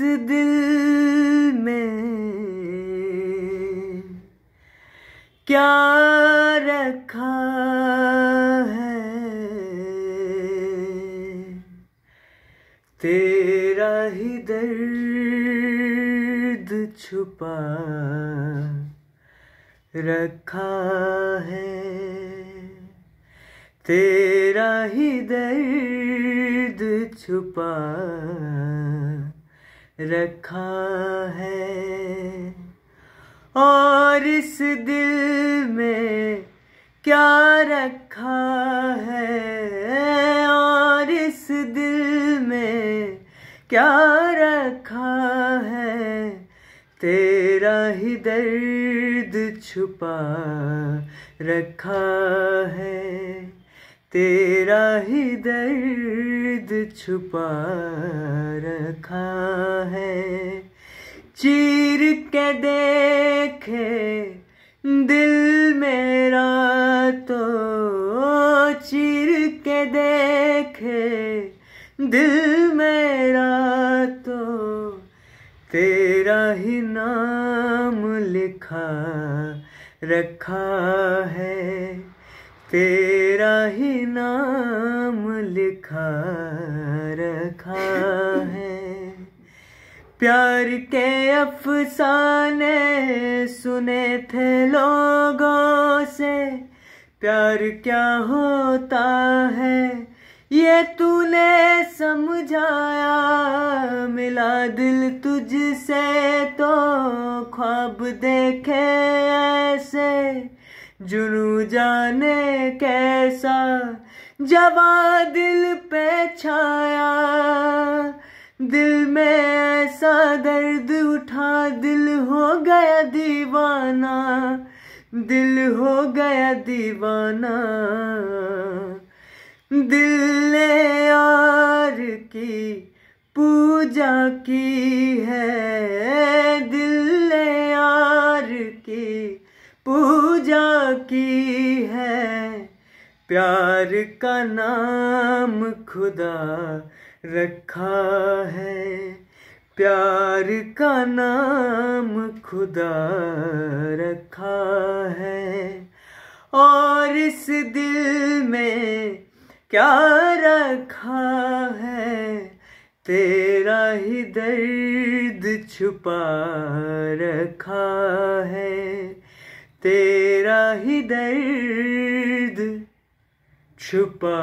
दिल में क्या रखा है तेरा ही दर्द छुपा रखा है तेरा ही दर्द छुपा रखा है और इस दिल में क्या रखा है और इस दिल में क्या रखा है तेरा ही दर्द छुपा रखा है तेरा ही दर्द छुपा रखा है चीर के देखे दिल मेरा तो चीर के देखे दिल मेरा तो तेरा ही नाम लिखा रखा है तेरा ही नाम लिखा रखा है प्यार के अफसाने सुने थे लोगों से प्यार क्या होता है ये तूने समझाया मिला दिल तुझसे तो ख्वाब देखे जुनू जाने कैसा जवा दिल पे छाया दिल में ऐसा दर्द उठा दिल हो गया दीवाना दिल हो गया दीवाना दिल ने यार की पूजा की है की है प्यार का नाम खुदा रखा है प्यार का नाम खुदा रखा है और इस दिल में क्या रखा है तेरा ही दर्द छुपा रखा है तेरा ही दर्द छुपा